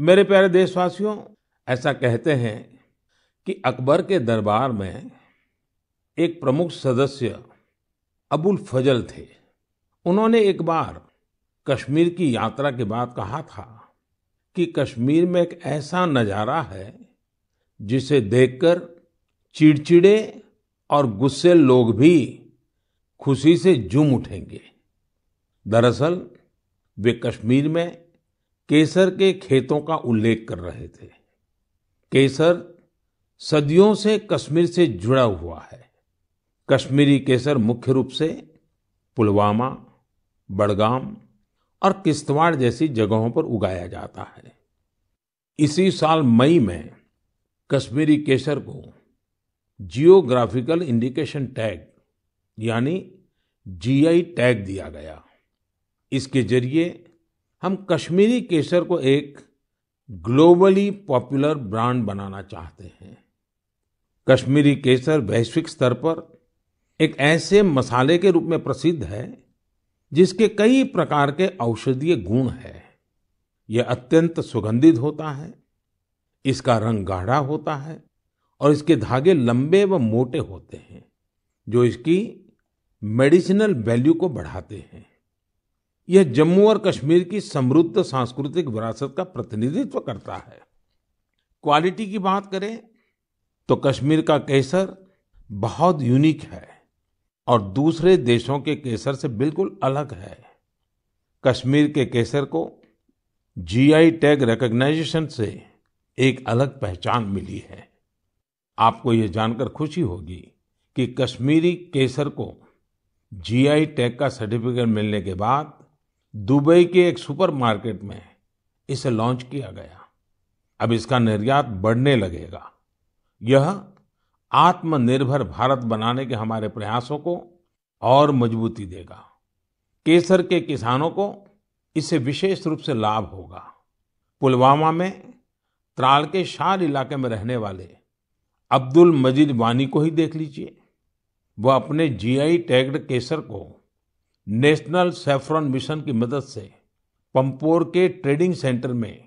मेरे प्यारे देशवासियों ऐसा कहते हैं कि अकबर के दरबार में एक प्रमुख सदस्य अबुल फजल थे उन्होंने एक बार कश्मीर की यात्रा के बाद कहा था कि कश्मीर में एक ऐसा नज़ारा है जिसे देखकर चिड़चिड़े और गुस्से लोग भी खुशी से झूम उठेंगे दरअसल वे कश्मीर में केसर के खेतों का उल्लेख कर रहे थे केसर सदियों से कश्मीर से जुड़ा हुआ है कश्मीरी केसर मुख्य रूप से पुलवामा बड़गाम और किश्तवाड़ जैसी जगहों पर उगाया जाता है इसी साल मई में कश्मीरी केसर को जियोग्राफिकल इंडिकेशन टैग यानी जीआई टैग दिया गया इसके जरिए हम कश्मीरी केसर को एक ग्लोबली पॉपुलर ब्रांड बनाना चाहते हैं कश्मीरी केसर वैश्विक स्तर पर एक ऐसे मसाले के रूप में प्रसिद्ध है जिसके कई प्रकार के औषधीय गुण हैं यह अत्यंत सुगंधित होता है इसका रंग गाढ़ा होता है और इसके धागे लंबे व मोटे होते हैं जो इसकी मेडिसिनल वैल्यू को बढ़ाते हैं यह जम्मू और कश्मीर की समृद्ध सांस्कृतिक विरासत का प्रतिनिधित्व करता है क्वालिटी की बात करें तो कश्मीर का केसर बहुत यूनिक है और दूसरे देशों के केसर से बिल्कुल अलग है कश्मीर के केसर को जीआई टैग रिकग्नाइजेशन से एक अलग पहचान मिली है आपको यह जानकर खुशी होगी कि कश्मीरी केसर को जीआई टैग का सर्टिफिकेट मिलने के बाद दुबई के एक सुपरमार्केट में इसे लॉन्च किया गया अब इसका निर्यात बढ़ने लगेगा यह आत्मनिर्भर भारत बनाने के हमारे प्रयासों को और मजबूती देगा केसर के किसानों को इससे विशेष रूप से लाभ होगा पुलवामा में त्राल के शार इलाके में रहने वाले अब्दुल मजीद वानी को ही देख लीजिए वह अपने जीआई टैग्ड केसर को नेशनल सेफ्रॉन मिशन की मदद से पंपोर के ट्रेडिंग सेंटर में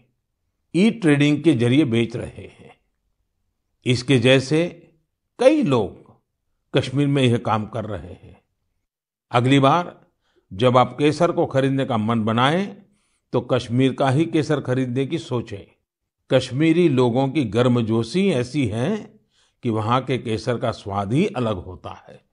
ई ट्रेडिंग के जरिए बेच रहे हैं इसके जैसे कई लोग कश्मीर में यह काम कर रहे हैं अगली बार जब आप केसर को खरीदने का मन बनाए तो कश्मीर का ही केसर खरीदने की सोचें कश्मीरी लोगों की गर्मजोशी ऐसी है कि वहां के केसर का स्वाद ही अलग होता है